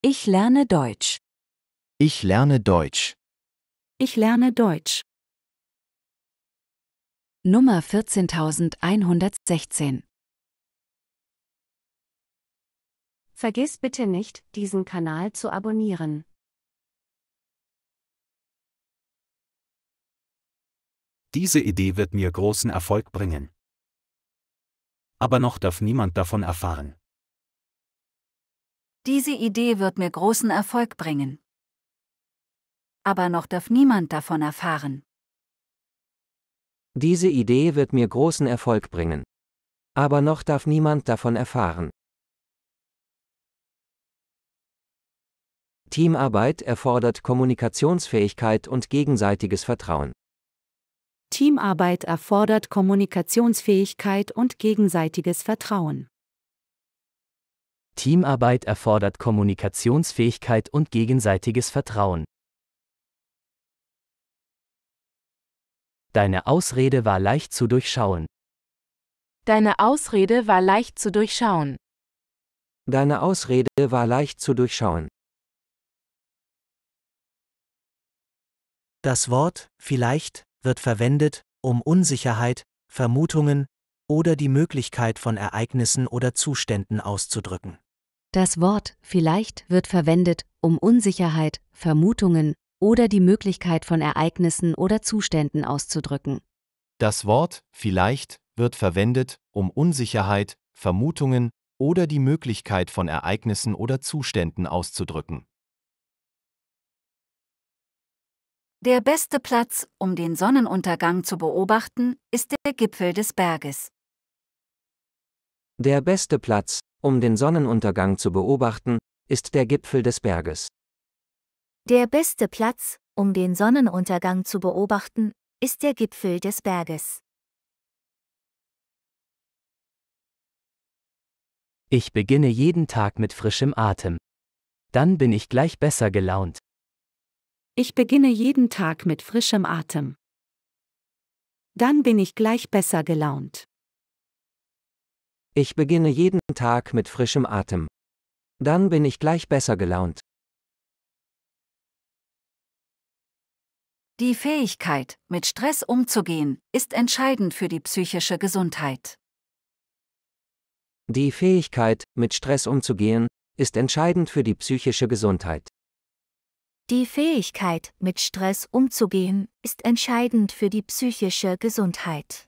Ich lerne Deutsch. Ich lerne Deutsch. Ich lerne Deutsch. Nummer 14116 Vergiss bitte nicht, diesen Kanal zu abonnieren. Diese Idee wird mir großen Erfolg bringen. Aber noch darf niemand davon erfahren. Diese Idee wird mir großen Erfolg bringen. Aber noch darf niemand davon erfahren. Diese Idee wird mir großen Erfolg bringen. Aber noch darf niemand davon erfahren. Teamarbeit erfordert Kommunikationsfähigkeit und gegenseitiges Vertrauen. Teamarbeit erfordert Kommunikationsfähigkeit und gegenseitiges Vertrauen. Teamarbeit erfordert Kommunikationsfähigkeit und gegenseitiges Vertrauen. Deine Ausrede war leicht zu durchschauen. Deine Ausrede war leicht zu durchschauen. Deine Ausrede war leicht zu durchschauen. Das Wort vielleicht wird verwendet, um Unsicherheit, Vermutungen oder die Möglichkeit von Ereignissen oder Zuständen auszudrücken. Das Wort vielleicht wird verwendet, um Unsicherheit, Vermutungen oder die Möglichkeit von Ereignissen oder Zuständen auszudrücken. Das Wort vielleicht wird verwendet, um Unsicherheit, Vermutungen oder die Möglichkeit von Ereignissen oder Zuständen auszudrücken. Der beste Platz, um den Sonnenuntergang zu beobachten, ist der Gipfel des Berges. Der beste Platz, um den Sonnenuntergang zu beobachten, ist der Gipfel des Berges. Der beste Platz, um den Sonnenuntergang zu beobachten, ist der Gipfel des Berges. Ich beginne jeden Tag mit frischem Atem. Dann bin ich gleich besser gelaunt. Ich beginne jeden Tag mit frischem Atem. Dann bin ich gleich besser gelaunt. Ich beginne jeden Tag mit frischem Atem. Dann bin ich gleich besser gelaunt. Die Fähigkeit, mit Stress umzugehen, ist entscheidend für die psychische Gesundheit. Die Fähigkeit, mit Stress umzugehen, ist entscheidend für die psychische Gesundheit. Die Fähigkeit, mit Stress umzugehen, ist entscheidend für die psychische Gesundheit.